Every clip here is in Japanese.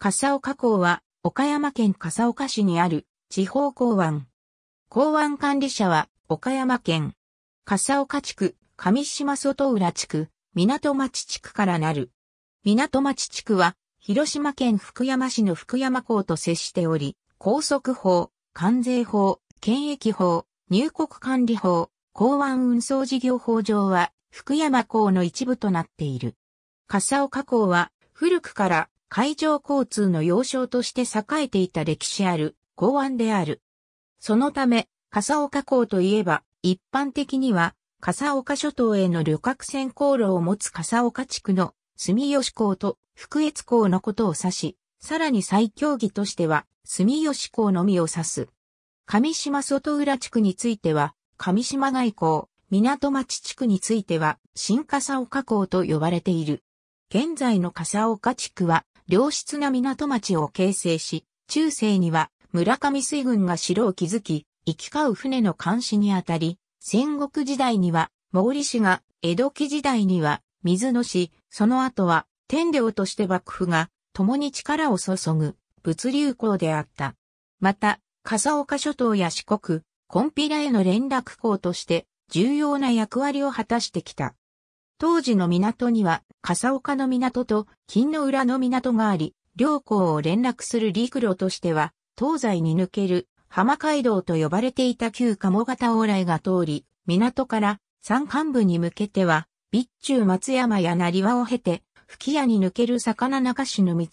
笠岡港は、岡山県笠岡市にある地方港湾。港湾管理者は、岡山県、笠岡地区、上島外浦地区、港町地区からなる。港町地区は、広島県福山市の福山港と接しており、高速法、関税法、検疫法、入国管理法、港湾運送事業法上は、福山港の一部となっている。笠岡港は、古くから海上交通の要衝として栄えていた歴史ある港湾である。そのため、笠岡港といえば、一般的には、笠岡諸島への旅客船航路を持つ笠岡地区の住吉港と福越港のことを指し、さらに最強義としては、住吉港のみを指す。上島外浦地区については、上島外港、港町地区については、新笠岡港と呼ばれている。現在の笠岡地区は、良質な港町を形成し、中世には村上水軍が城を築き、行き交う船の監視にあたり、戦国時代には毛利氏が、江戸期時代には水野氏、その後は天領として幕府が共に力を注ぐ物流港であった。また、笠岡諸島や四国、コンピラへの連絡港として重要な役割を果たしてきた。当時の港には、笠岡の港と金の浦の港があり、両港を連絡する陸路としては、東西に抜ける浜街道と呼ばれていた旧鴨型往来が通り、港から山間部に向けては、備中松山や成和を経て、吹屋に抜ける魚流しの道、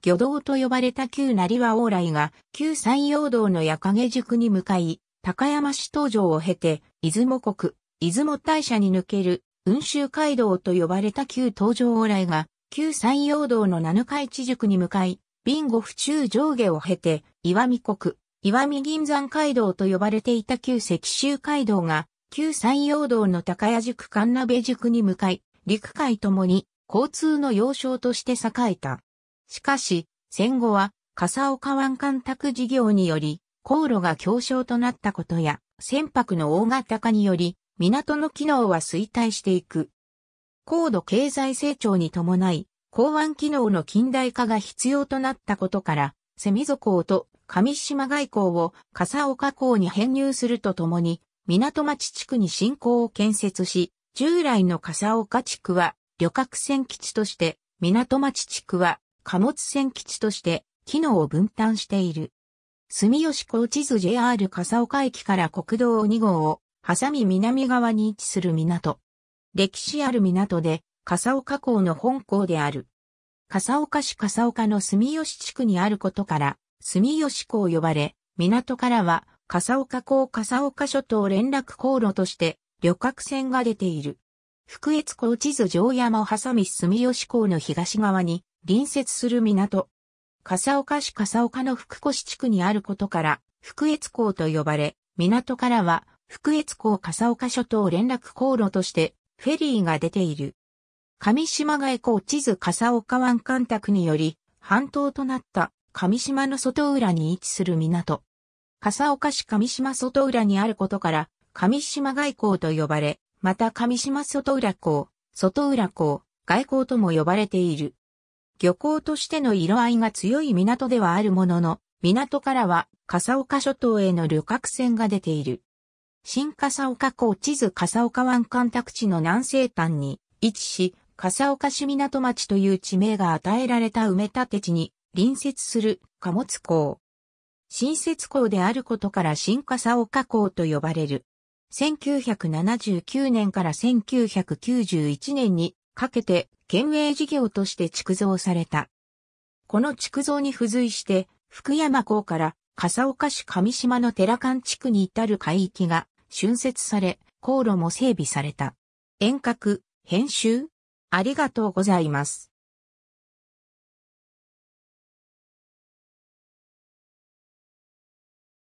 魚道と呼ばれた旧成和往来が、旧山陽道の矢影塾に向かい、高山市東城を経て、出雲国、出雲大社に抜ける雲州街道と呼ばれた旧東上往来が、旧山陽道の七日市塾に向かい、ビンゴ府中上下を経て、岩見国、岩見銀山街道と呼ばれていた旧石州街道が、旧山陽道の高谷宿神鍋宿に向かい、陸海ともに交通の要衝として栄えた。しかし、戦後は、笠岡湾干拓事業により、航路が強小となったことや、船舶の大型化により、港の機能は衰退していく。高度経済成長に伴い、港湾機能の近代化が必要となったことから、セミ港と上島外港を笠岡港に編入するとともに、港町地区に新港を建設し、従来の笠岡地区は旅客船基地として、港町地区は貨物船基地として機能を分担している。住吉高地図 JR 笠岡駅から国道2号をハサミ南側に位置する港。歴史ある港で、笠岡港の本港である。笠岡市笠岡の住吉地区にあることから、住吉港呼ばれ、港からは、笠岡港笠岡諸島連絡航路として、旅客船が出ている。福越港地図城山を挟み住吉港の東側に、隣接する港。笠岡市笠岡の福越地区にあることから、福越港と呼ばれ、港からは、福越港笠岡諸島連絡航路として、フェリーが出ている。上島外港地図笠岡湾干拓により、半島となった上島の外浦に位置する港。笠岡市上島外浦にあることから、上島外港と呼ばれ、また上島外浦港、外浦港、外港とも呼ばれている。漁港としての色合いが強い港ではあるものの、港からは笠岡諸島への旅客船が出ている。新笠岡港地図笠岡湾干拓地の南西端に位置し、笠岡市港町という地名が与えられた埋め立て地に隣接する貨物港。新設港であることから新笠岡港と呼ばれる。1979年から1991年にかけて県営事業として築造された。この築造に付随して福山港から笠岡市上島の寺館地区に至る海域が春節され、航路も整備された。遠隔、編集ありがとうございます。